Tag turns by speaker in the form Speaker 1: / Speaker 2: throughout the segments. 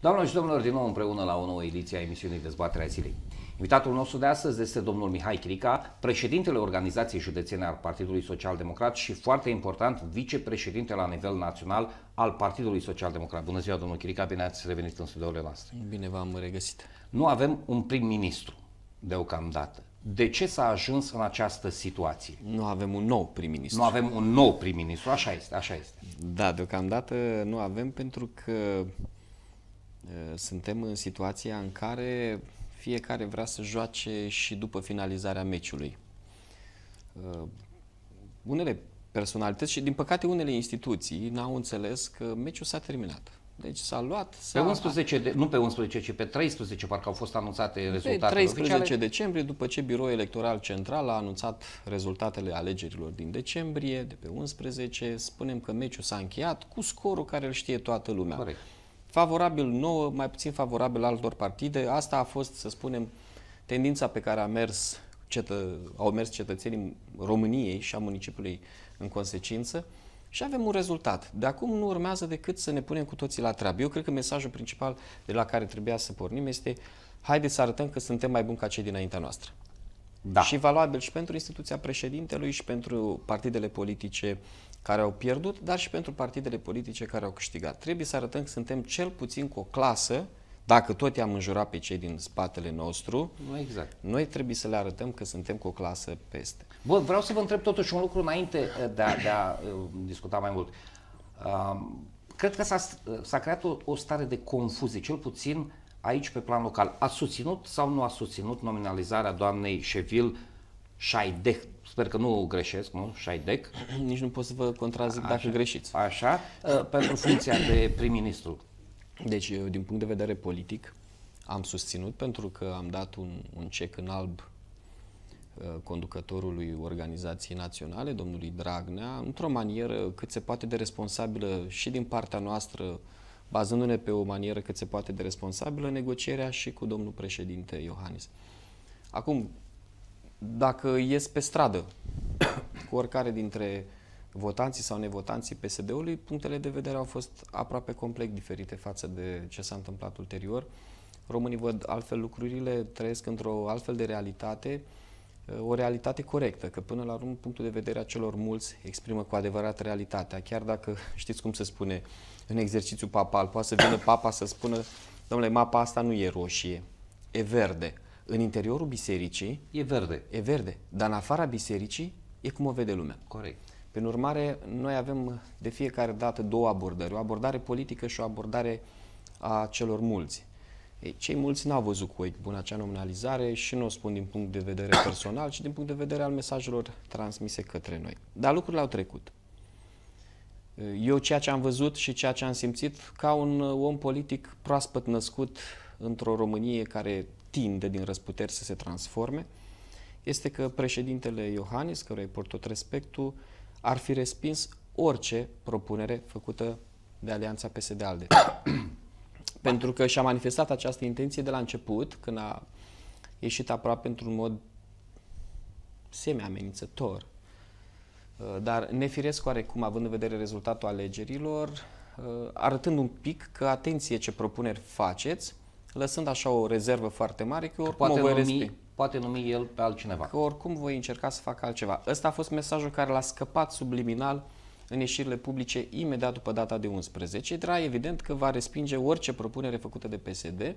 Speaker 1: Doamnelor și domnilor, din nou împreună la o nouă ediție a emisiunii Dezbaterea Zilei. Invitatul nostru de astăzi este domnul Mihai Crica, președintele Organizației Județene al Partidului Social Democrat și, foarte important, vicepreședinte la nivel național al Partidului Social Democrat. Bună ziua, domnul Crica, bine ați revenit în studiourile noastre. Bine v-am regăsit. Nu avem un prim-ministru
Speaker 2: deocamdată. De ce s-a ajuns în această situație? Nu avem un nou prim-ministru. Nu avem un nou prim-ministru, așa este, așa este. Da, deocamdată nu avem pentru că Eh, suntem în situația în care fiecare vrea să joace și după finalizarea meciului. Eh, unele personalități și, din păcate, unele instituții n-au înțeles că meciul s-a terminat. Deci s-a luat... S-a pe 11, de, nu pe 11, ci pe 13, parcă au fost anunțate rezultatele pe 13 oficiale. decembrie, după ce Biroul Electoral Central a anunțat rezultatele alegerilor din decembrie, de pe 11, spunem că meciul s-a încheiat cu scorul care îl știe toată lumea. Corect favorabil nouă, mai puțin favorabil altor partide. Asta a fost, să spunem, tendința pe care a mers cetă, au mers cetățenii României și a municipiului în consecință și avem un rezultat. De acum nu urmează decât să ne punem cu toții la treabă. Eu cred că mesajul principal de la care trebuia să pornim este haideți să arătăm că suntem mai buni ca cei dinaintea noastră. Da. Și valabil și pentru instituția președintelui și pentru partidele politice care au pierdut, dar și pentru partidele politice care au câștigat. Trebuie să arătăm că suntem cel puțin cu o clasă, dacă tot i-am înjurat pe cei din spatele nostru, exact. noi trebuie să le arătăm că suntem cu o clasă peste. Bun, vreau să vă întreb totuși un lucru înainte eh, de a, de
Speaker 1: a eh, discuta mai mult. Um, cred că eh, s-a, creat o, o stare de confuzie, cel puțin aici pe plan local. A susținut sau nu a susținut nominalizarea doamnei Șevil Șaideh sper că nu greșesc, nu? Șaidec. Nici nu
Speaker 2: pot să vă contrazic așa, dacă greșiți. Așa, uh, pentru funcția de prim-ministru. Deci, eu, din punct de vedere politic, am susținut pentru că am dat un, un cec în alb uh, conducătorului organizației naționale, domnului Dragnea, într-o manieră cât se poate de responsabilă și din partea noastră, bazându-ne pe o manieră cât se poate de responsabilă, negocierea și cu domnul președinte Iohannis. Acum, dacă ies pe stradă cu oricare dintre votanții sau nevotanții PSD-ului, punctele de vedere au fost aproape complet diferite față de ce s-a întâmplat ulterior. Românii văd altfel lucrurile, trăiesc într-o altfel de realitate, o realitate corectă, că până la urmă punctul de vedere a celor mulți exprimă cu adevărat realitatea, chiar dacă știți cum se spune în exercițiu papal, poate să vină papa să spună, domnule, mapa asta nu e roșie, e verde. În interiorul bisericii... E verde. E verde. Dar în afara bisericii e cum o vede lumea. Corect. Prin urmare, noi avem de fiecare dată două abordări. O abordare politică și o abordare a celor mulți. Ei, cei mulți n-au văzut cu ochi bun acea nominalizare și nu o spun din punct de vedere personal, ci din punct de vedere al mesajelor transmise către noi. Dar lucrurile au trecut. Eu ceea ce am văzut și ceea ce am simțit ca un om politic proaspăt născut într-o Românie care tinde din răsputeri să se transforme, este că președintele Iohannis, căruia îi port tot respectul, ar fi respins orice propunere făcută de Alianța PSD-ALDE. Pentru că și-a manifestat această intenție de la început, când a ieșit aproape într-un mod semi-amenințător, uh, dar nefiresc oarecum, având în vedere rezultatul alegerilor, uh, arătând un pic că atenție ce propuneri faceți, lăsând așa o rezervă foarte mare că oricum că poate voi numi, Poate numi el pe altcineva. Că oricum voi încerca să fac altceva. Ăsta a fost mesajul care l-a scăpat subliminal în ieșirile publice imediat după data de 11. Era evident că va respinge orice propunere făcută de PSD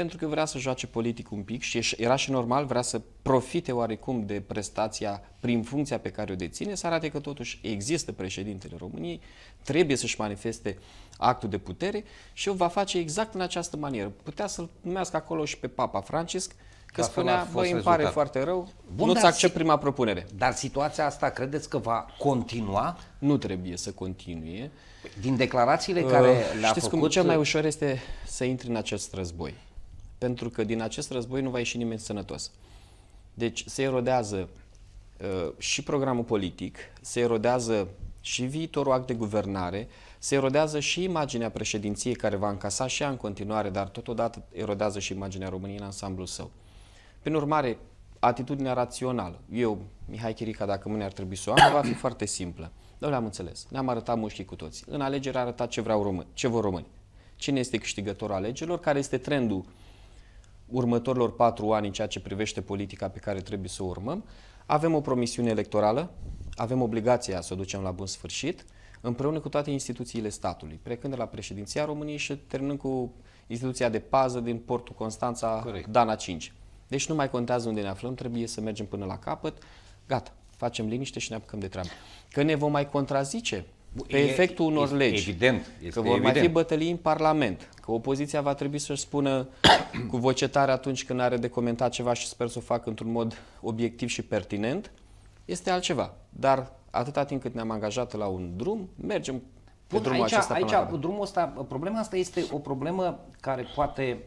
Speaker 2: pentru că vrea să joace politic un pic și era și normal, vrea să profite oarecum de prestația prin funcția pe care o deține, să arate că totuși există președintele României, trebuie să-și manifeste actul de putere și o va face exact în această manieră. Putea să-l numească acolo și pe Papa Francisc, că spunea, băi, îmi rezultat. pare foarte rău, Bun, nu-ți accept prima propunere. Dar situația asta credeți că va continua? Nu trebuie să continue. Păi, din declarațiile care uh, le-a făcut... Știți cum cel mai ușor este să intri în acest război pentru că din acest război nu va ieși nimeni sănătos. Deci se erodează uh, și programul politic, se erodează și viitorul act de guvernare, se erodează și imaginea președinției care va încasa și ea în continuare, dar totodată erodează și imaginea României în ansamblul său. Prin urmare, atitudinea rațională, eu, Mihai Chirica, dacă mâine ar trebui să o am, va fi foarte simplă. le am înțeles, ne-am arătat mușchii cu toții. În alegeri a arătat ce, vreau români, ce vor români. Cine este câștigătorul alegerilor, care este trendul următorilor patru ani în ceea ce privește politica pe care trebuie să o urmăm. Avem o promisiune electorală, avem obligația să o ducem la bun sfârșit, împreună cu toate instituțiile statului, precând de la președinția României și terminând cu instituția de pază din portul Constanța, Corect. Dana 5. Deci nu mai contează unde ne aflăm, trebuie să mergem până la capăt. Gata, facem liniște și ne apucăm de treabă. Că ne vom mai contrazice pe e, efectul unor e, legi. Evident. Este că vor evident. mai fi bătălii în Parlament, că opoziția va trebui să-și spună cu vocetare atunci când are de comentat ceva și sper să o fac într-un mod obiectiv și pertinent, este altceva. Dar atâta timp cât ne-am angajat la un drum, mergem pe Bun, drumul aici, acesta aici, până
Speaker 1: drumul ăsta, problema asta este o problemă care poate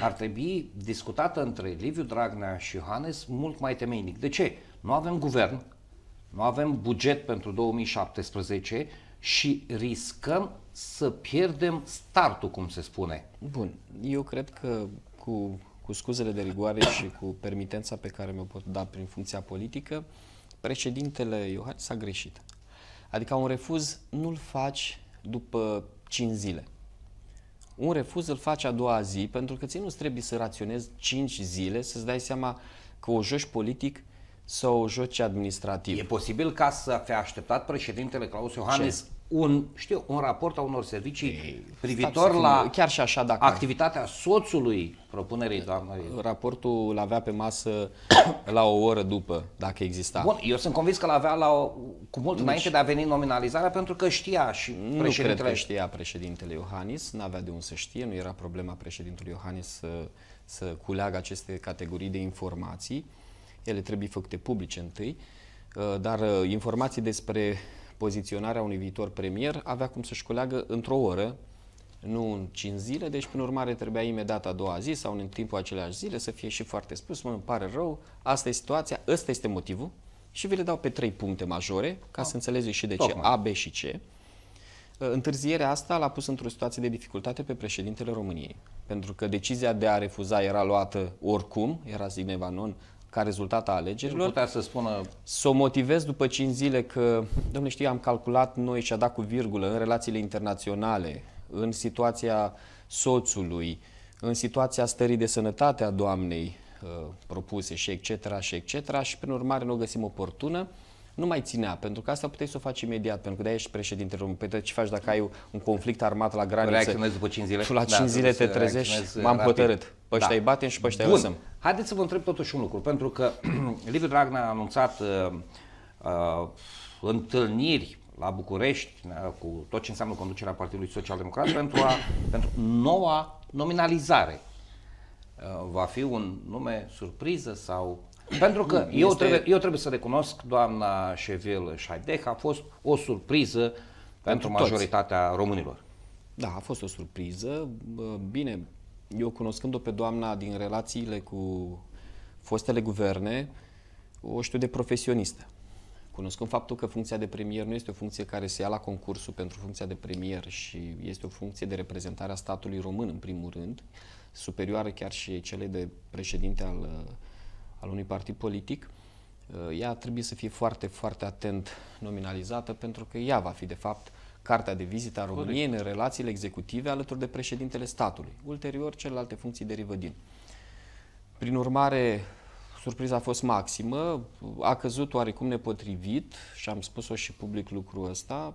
Speaker 1: ar trebui discutată între Liviu Dragnea și Hannes mult mai temeinic. De ce? Nu avem guvern, nu avem buget pentru 2017 și riscăm să pierdem startul, cum se
Speaker 2: spune. Bun, eu cred că cu, cu scuzele de rigoare și cu permitența pe care mi-o pot da prin funcția politică, președintele Iohannis a greșit. Adică un refuz nu-l faci după 5 zile. Un refuz îl faci a doua zi, pentru că ție nu trebuie să raționezi 5 zile, să-ți dai seama că o joci politic sau joci administrativ. E posibil ca să fie așteptat
Speaker 1: președintele Claus Iohannis Ce? un, știu, un raport a unor servicii Ei, privitor la chiar și așa, dacă activitatea soțului propunerii doamnei. Raportul l-avea pe masă la o oră după, dacă exista. Bun, eu sunt convins că l-avea la o, cu mult nu deci- înainte de a veni
Speaker 2: nominalizarea, pentru că știa și nu președintele. Nu cred că știa președintele Iohannis, n-avea de unde să știe, nu era problema președintelui Iohannis să, să culeagă aceste categorii de informații ele trebuie făcute publice întâi, uh, dar uh, informații despre poziționarea unui viitor premier avea cum să-și culeagă într-o oră, nu în 5 zile, deci prin urmare trebuia imediat a doua zi sau în timpul aceleași zile să fie și foarte spus, mă, îmi pare rău, asta e situația, ăsta este motivul și vi le dau pe trei puncte majore ca a. să ah. înțelegeți și de Tocmai. ce A, B și C. Uh, întârzierea asta l-a pus într-o situație de dificultate pe președintele României, pentru că decizia de a refuza era luată oricum, era non ca rezultat a alegerilor. Putea să spună... Să o motivez după 5 zile că, domnule, știi, am calculat noi și a dat cu virgulă în relațiile internaționale, în situația soțului, în situația stării de sănătate a doamnei uh, propuse și etc. și etc. și prin urmare nu o găsim oportună nu mai ținea, pentru că asta puteai să o faci imediat, pentru că de-aia ești președinte român. Păi ce faci dacă ai un conflict armat la graniță? Reacționezi după 5 zile? Și la 5 da, zile te trezești, m-am hotărât. Pe ăștia da. îi batem și pe ăștia Bun. lăsăm. Haideți să vă întreb totuși un lucru, pentru
Speaker 1: că Liviu Dragnea a anunțat uh, uh, întâlniri la București uh, cu tot ce înseamnă conducerea Partidului Social Democrat pentru, a, pentru noua nominalizare. Uh, va fi un nume surpriză sau... Pentru că este... eu, trebuie, eu trebuie să recunosc, doamna Șevil Șaideh a fost o surpriză pentru, pentru majoritatea românilor.
Speaker 2: Da, a fost o surpriză. Bine, eu cunoscând-o pe doamna din relațiile cu fostele guverne, o știu de profesionistă. Cunoscând faptul că funcția de premier nu este o funcție care se ia la concursul pentru funcția de premier și este o funcție de reprezentare a statului român, în primul rând, superioară chiar și cele de președinte al, al unui partid politic, ea trebuie să fie foarte, foarte atent nominalizată pentru că ea va fi, de fapt, cartea de vizită a României Corect. în relațiile executive alături de președintele statului. Ulterior, celelalte funcții derivă din. Prin urmare, surpriza a fost maximă, a căzut oarecum nepotrivit și am spus-o și public lucrul ăsta.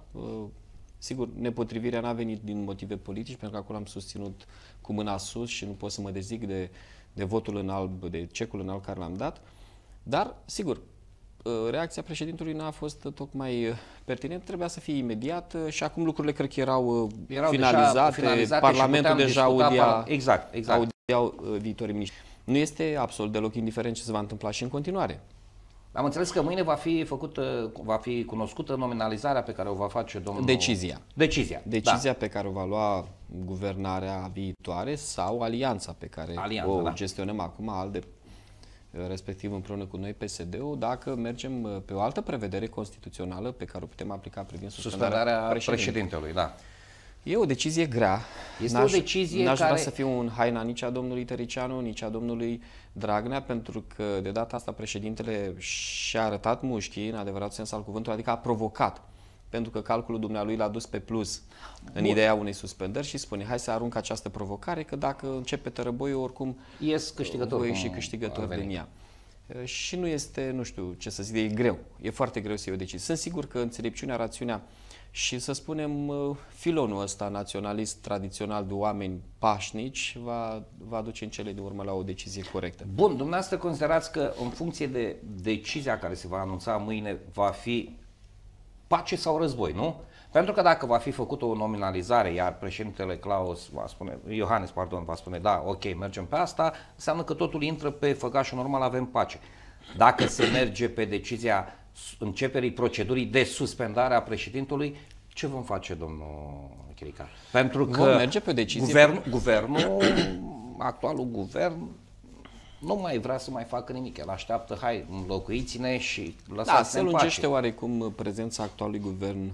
Speaker 2: Sigur, nepotrivirea n-a venit din motive politici, pentru că acolo am susținut cu mâna sus și nu pot să mă dezic de, de votul în alb, de cecul în alb care l-am dat. Dar, sigur, Uh, reacția președintelui n-a fost tocmai uh, pertinentă, trebuia să fie imediată uh, și acum lucrurile cred că erau, erau finalizate, deja finalizate Parlamentul deja audia, exact, exact. audia viitorii miniștri. Nu este absolut deloc indiferent ce se va întâmpla și în continuare.
Speaker 1: Am înțeles că mâine va fi făcută, va fi cunoscută nominalizarea
Speaker 2: pe care o va face domnul... Decizia. Decizia. Da. Decizia da. pe care o va lua guvernarea viitoare sau alianța pe care alianța, o da. gestionăm acum, de respectiv împreună cu noi PSD-ul, dacă mergem uh, pe o altă prevedere constituțională pe care o putem aplica privind suspendarea, președintelui. președintelui da. E o decizie grea. Este o decizie n-aș vrea să fiu un haina nici a domnului Tăricianu, nici a domnului Dragnea, pentru că de data asta președintele și-a arătat mușchii, în adevărat sens al cuvântului, adică a provocat pentru că calculul dumnealui l-a dus pe plus Bun. în ideea unei suspendări și spune hai să arunc această provocare că dacă începe tărăboiul oricum ies câștigător voi și câștigător din ea. Și nu este, nu știu ce să zic, e greu. E foarte greu să iei o decizie. Sunt sigur că înțelepciunea, rațiunea și să spunem filonul ăsta naționalist tradițional de oameni pașnici va, va duce în cele de urmă la o decizie corectă. Bun, dumneavoastră considerați că
Speaker 1: în funcție de decizia care se va anunța mâine va fi pace sau război, nu? Pentru că dacă va fi făcută o nominalizare, iar președintele Claus va spune, Iohannes, pardon, va spune, da, ok, mergem pe asta, înseamnă că totul intră pe făgașul normal, avem pace. Dacă se merge pe decizia începerii procedurii de suspendare a președintelui, ce vom face, domnul Chirica? Pentru că vom merge pe decizie. Guvern, guvernul, actualul guvern, nu mai vrea să mai facă nimic. El așteaptă, hai, înlocuiți-ne și lăsați-ne Da, se lungește
Speaker 2: oarecum uh, prezența actualului guvern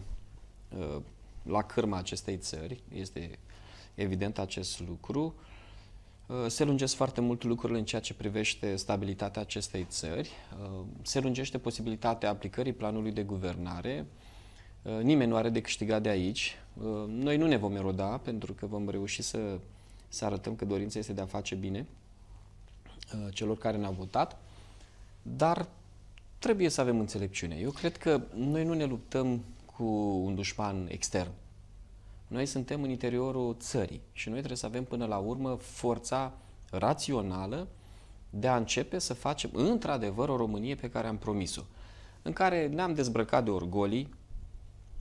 Speaker 2: uh, la cârma acestei țări. Este evident acest lucru. Uh, se lungesc foarte mult lucrurile în ceea ce privește stabilitatea acestei țări. Se lungește posibilitatea aplicării planului de guvernare. Nimeni nu are de câștigat de aici. Noi nu ne vom eroda pentru că vom reuși să, să arătăm că dorința este de a face bine. Uh, celor care ne-au votat, dar trebuie să avem înțelepciune. Eu cred că noi nu ne luptăm cu un dușman extern. Noi suntem în interiorul țării și noi trebuie să avem până la urmă forța rațională de a începe să facem într-adevăr o Românie pe care am promis-o, în care ne-am dezbrăcat de orgolii,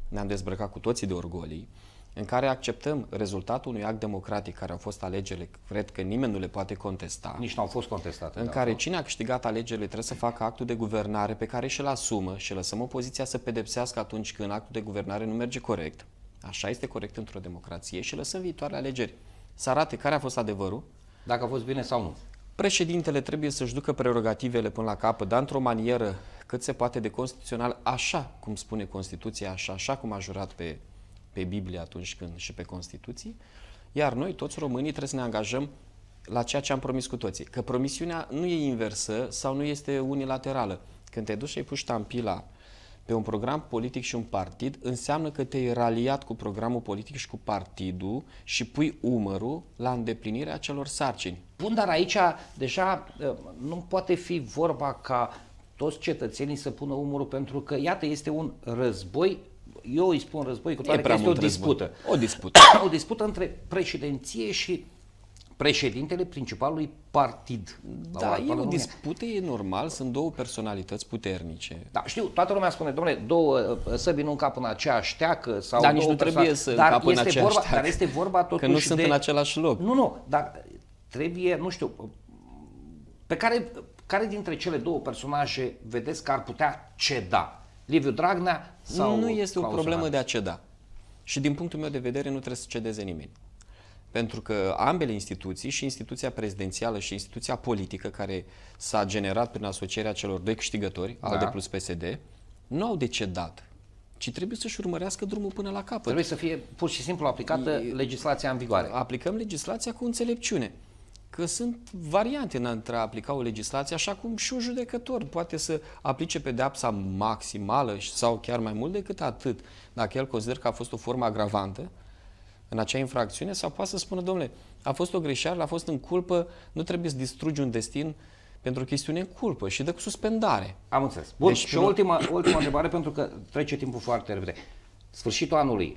Speaker 2: ne-am dezbrăcat cu toții de orgolii, în care acceptăm rezultatul unui act democratic care au fost alegerile, cred că nimeni nu le poate contesta. Nici nu au fost contestate. În da. care cine a câștigat alegerile trebuie să facă actul de guvernare pe care și-l asumă și lăsăm opoziția să pedepsească atunci când actul de guvernare nu merge corect. Așa este corect într-o democrație și lăsăm viitoarele alegeri să arate care a fost adevărul. Dacă a fost bine sau nu. Președintele trebuie să-și ducă prerogativele până la capăt, dar într-o manieră cât se poate de constituțional, așa cum spune Constituția, așa, așa cum a jurat pe pe Biblie atunci când și pe Constituții, iar noi, toți românii, trebuie să ne angajăm la ceea ce am promis cu toții. Că promisiunea nu e inversă sau nu este unilaterală. Când te duci și pui ștampila pe un program politic și un partid, înseamnă că te-ai raliat cu programul politic și cu partidul și pui umărul la îndeplinirea celor sarcini.
Speaker 1: Bun, dar aici deja ă, nu poate fi vorba ca toți cetățenii să pună umărul, pentru că, iată, este un război eu îi spun război cu toate că este o dispută. Război. O dispută. o dispută între președinție și președintele principalului partid. Da, e o dispută, e normal, sunt două personalități puternice. Da, știu, toată lumea spune, domnule, două uh, săbi nu încap în aceeași teacă sau Dar nici nu trebuie să dar este în aceeași vorba, Dar este vorba totuși Că nu sunt de... în
Speaker 2: același loc.
Speaker 1: Nu, nu, dar trebuie, nu știu, pe care, care dintre cele două
Speaker 2: personaje vedeți că ar putea ceda? Liviu Dragnea sau nu este o problemă de a ceda. Și din punctul meu de vedere nu trebuie să cedeze nimeni. Pentru că ambele instituții, și instituția prezidențială și instituția politică care s-a generat prin asocierea celor doi câștigători, da. ALDE plus PSD, nu au decedat ci trebuie să-și urmărească drumul până la capăt. Trebuie să fie pur și simplu aplicată e, legislația în vigoare. Aplicăm legislația cu înțelepciune că sunt variante în a, aplica o legislație, așa cum și un judecător poate să aplice pedeapsa maximală sau chiar mai mult decât atât, dacă el consideră că a fost o formă agravantă în acea infracțiune, sau poate să spună, domnule, a fost o greșeală, a fost în culpă, nu trebuie să distrugi un destin pentru o chestiune în culpă și dă cu suspendare. Am înțeles. Bun, deci, și o ultima,
Speaker 1: ultima întrebare, pentru că trece timpul foarte repede. Sfârșitul anului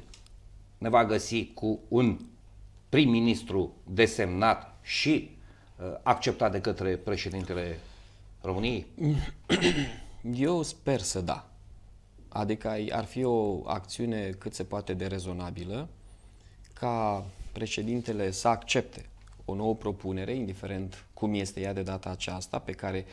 Speaker 1: ne va găsi cu un prim-ministru desemnat și Uh, acceptat de către președintele României?
Speaker 2: Eu sper să da. Adică ar fi o acțiune cât se poate de rezonabilă ca președintele să accepte o nouă propunere, indiferent cum este ea de data aceasta, pe care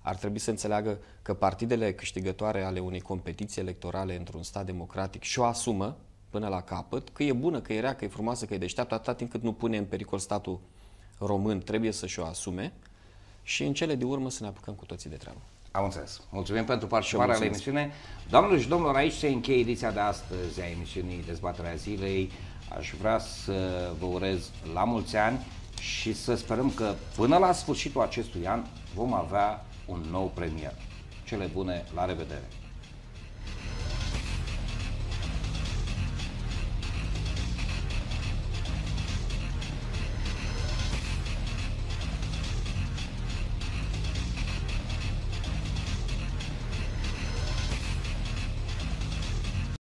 Speaker 2: ar trebui să înțeleagă că partidele câștigătoare ale unei competiții electorale într-un stat democratic și-o asumă până la capăt, că e bună, că e rea, că e frumoasă, că e deșteaptă, atâta timp cât nu pune în pericol statul român trebuie să și-o asume și în cele de urmă să ne apucăm cu toții de treabă. Am înțeles. Mulțumim pentru participarea la emisiune.
Speaker 1: Doamnelor și domnilor, aici se încheie ediția de astăzi a emisiunii Dezbaterea Zilei. Aș vrea să vă urez la mulți ani și să sperăm că până la sfârșitul acestui an vom avea un nou premier. Cele bune, la revedere!